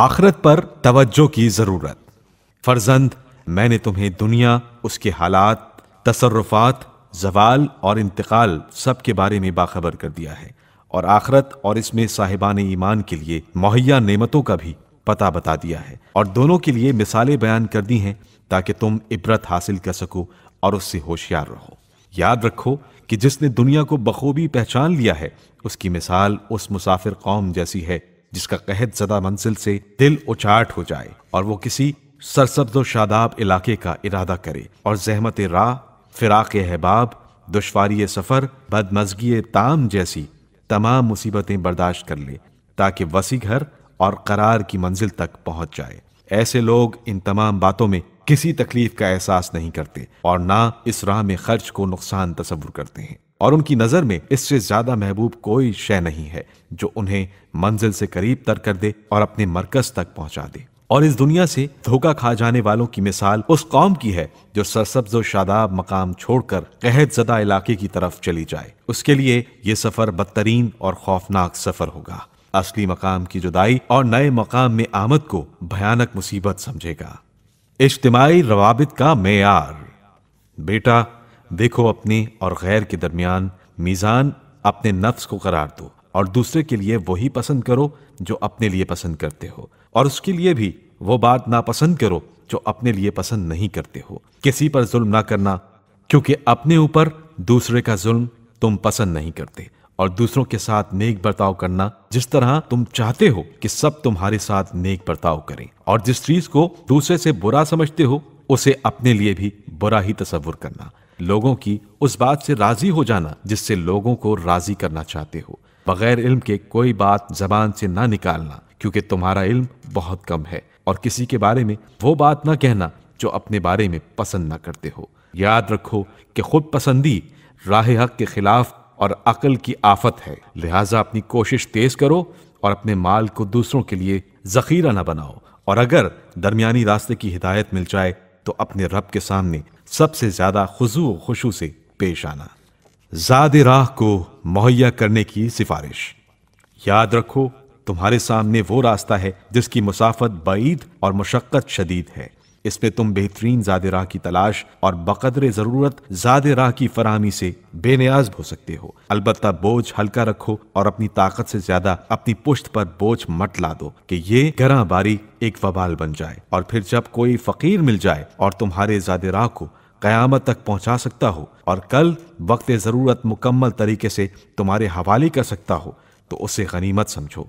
आखरत पर तवज्जो की ज़रूरत फर्जंद मैंने तुम्हें दुनिया उसके हालात तसरफात जवाल और इंतकाल सब के बारे में बाखबर कर दिया है और आखरत और इसमें साहिबान ईमान के लिए मुहैया नेमतों का भी पता बता दिया है और दोनों के लिए मिसालें बयान कर दी हैं ताकि तुम इबरत हासिल कर सको और उससे होशियार रहो याद रखो कि जिसने दुनिया को बखूबी पहचान लिया है उसकी मिसाल उस मुसाफिर कौम जैसी है जिसका कहत जदा मंजिल से दिल उचाट हो जाए और वो किसी सरसब्द शादाब इलाके का इरादा करे और जहमत रा फिराक अहबाब दुशवारी सफ़र बदमजगी ताम जैसी तमाम मुसीबतें बर्दाश्त कर ले ताकि वसी घर और करार की मंजिल तक पहुंच जाए ऐसे लोग इन तमाम बातों में किसी तकलीफ का एहसास नहीं करते और ना इस राह में खर्च को नुकसान तस्वुर करते हैं और उनकी नज़र में इससे ज़्यादा महबूब कोई शय नहीं है जो उन्हें मंजिल से करीब तर कर दे और अपने मरकज तक पहुंचा दे और इस दुनिया से धोखा खा जाने वालों की मिसाल उस कौम की है जो सरसब्ज और शादाब मकाम छोड़कर कहत जदा इलाके की तरफ चली जाए उसके लिए यह सफ़र बदतरीन और खौफनाक सफ़र होगा असली मकाम की जुदाई और नए मकाम में आमद को भयानक मुसीबत समझेगा इज्तमाही रवाबित का मैार बेटा देखो अपने और गैर के दरमियान मीज़ान अपने नफ्स को करार दो और दूसरे के लिए वही पसंद करो जो अपने लिए पसंद करते हो और उसके लिए भी वो बात नापसंद करो जो अपने लिए पसंद नहीं करते हो किसी पर जुल्म ना करना क्योंकि अपने ऊपर दूसरे का जुल्म तुम पसंद नहीं करते और दूसरों के साथ नेक बर्ताव करना जिस तरह तुम चाहते हो कि सब तुम्हारे साथ नेक बर्ताव करें और जिस चीज को दूसरे से बुरा समझते हो उसे अपने लिए भी बुरा ही तस्वुर करना लोगों की उस बात से राजी हो जाना जिससे लोगों को राजी करना चाहते हो बगैर इल्म के कोई बात जबान से ना निकालना क्योंकि तुम्हारा इल्म बहुत कम है और किसी के बारे में वो बात ना कहना जो अपने बारे में पसंद ना करते हो याद रखो कि खुद पसंदी राह हक के खिलाफ और अकल की आफत है लिहाजा अपनी कोशिश तेज करो और अपने माल को दूसरों के लिए जखीरा ना बनाओ और अगर दरमियानी रास्ते की हिदायत मिल जाए तो अपने रब के सामने सबसे ज्यादा खुशू खुशू से पेश आना जाद राह को मुहैया करने की सिफारिश याद रखो तुम्हारे सामने वो रास्ता है जिसकी मुसाफत बईद और मशक्क़त शदीद है इसमें तुम बेहतरीन ज़ाद राह की तलाश और बकदर ज़रूरत ज़ाद राह की फरहमी से बेनियाज हो सकते हो अलबत् बोझ हल्का रखो और अपनी ताकत से ज़्यादा अपनी पुश्त पर बोझ मट ला दो कि ये गरा बारी एक वबाल बन जाए और फिर जब कोई फ़कीर मिल जाए और तुम्हारे ज़ाद राह को क़यामत तक पहुंचा सकता हो और कल वक्त ज़रूरत मुकम्मल तरीके से तुम्हारे हवाले कर सकता हो तो उसे गनीमत समझो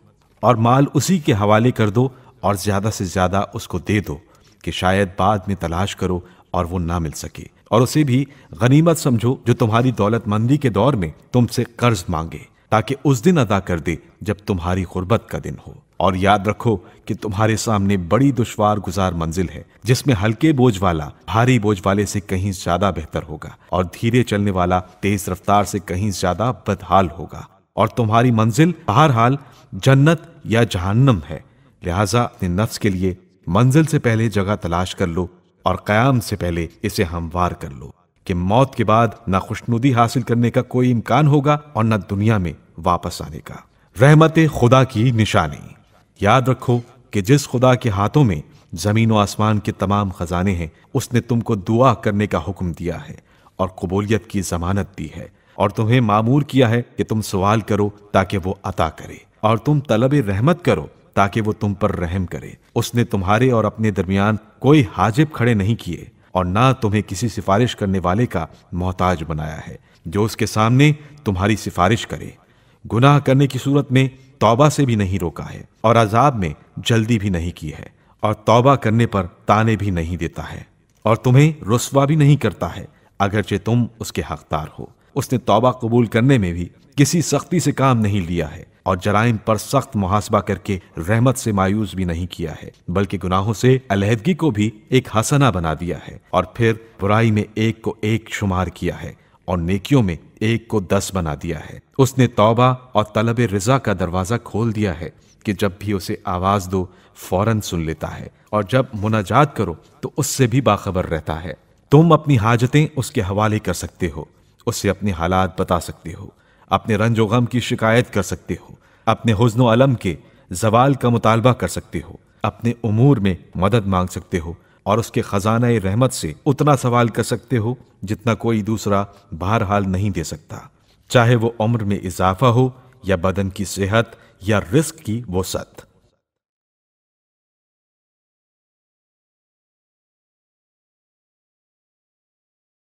और माल उसी के हवाले कर दो और ज़्यादा से ज़्यादा उसको दे दो कि शायद बाद में तलाश करो और वो ना मिल सके और उसे भी गनीमत समझो जो तुम्हारी दौलतमंदी के दौर में तुमसे कर्ज मांगे ताकि उस दिन अदा कर दे जब तुम्हारी गुर्बत का दिन हो और याद रखो कि तुम्हारे सामने बड़ी दुश्वार गुजार मंजिल है जिसमें हल्के बोझ वाला भारी बोझ वाले से कहीं ज्यादा बेहतर होगा और धीरे चलने वाला तेज रफ्तार से कहीं ज्यादा बदहाल होगा और तुम्हारी मंजिल बहरहाल जन्नत या जहन्नम है लिहाजा अपने नफ्स के लिए मंजिल से पहले जगह तलाश कर लो और कयाम से पहले इसे हमवार कर लो कि मौत के बाद ना खुशनुदी हासिल करने का कोई इम्कान होगा और ना दुनिया में वापस आने का रहमत खुदा की निशानी याद रखो कि जिस खुदा के हाथों में जमीन व आसमान के तमाम खजाने हैं उसने तुमको दुआ करने का हुक्म दिया है और कबूलियत की जमानत दी है और तुम्हें मामूर किया है कि तुम सवाल करो ताकि वो अता करे और तुम तलब रहमत करो ताकि वो तुम पर रहम करे उसने तुम्हारे और अपने दरमियान कोई हाजिब खड़े नहीं किए और ना तुम्हें किसी सिफारिश करने वाले का मोहताज बनाया है जो उसके सामने तुम्हारी सिफारिश करे गुनाह करने की सूरत में तौबा से भी नहीं रोका है और अजाब में जल्दी भी नहीं की है और तौबा करने पर ताने भी नहीं देता है और तुम्हें रुसवा भी नहीं करता है अगरचे तुम उसके हकदार हो उसने तौबा कबूल करने में भी किसी सख्ती से काम नहीं लिया है और जराइम पर सख्त मुहासबा करके रहमत से मायूस भी नहीं किया है बल्कि गुनाहों से अलहदगी को भी एक हसना बना दिया है और फिर बुराई में एक को एक शुमार किया है और नेकियों में एक को दस बना दिया है उसने तौबा और तलब रजा का दरवाज़ा खोल दिया है कि जब भी उसे आवाज़ दो फौरन सुन लेता है और जब मुनाजात करो तो उससे भी बाखबर रहता है तुम अपनी हाजतें उसके हवाले कर सकते हो उससे अपने हालात बता सकते हो अपने रंज गम की शिकायत कर सकते हो अपने हजन अलम के जवाल का मुतालबा कर सकते हो अपने उमूर में मदद मांग सकते हो और उसके ख़जाना रहमत से उतना सवाल कर सकते हो जितना कोई दूसरा बहरहाल नहीं दे सकता चाहे वो उम्र में इजाफा हो या बदन की सेहत या रिस्क की वसत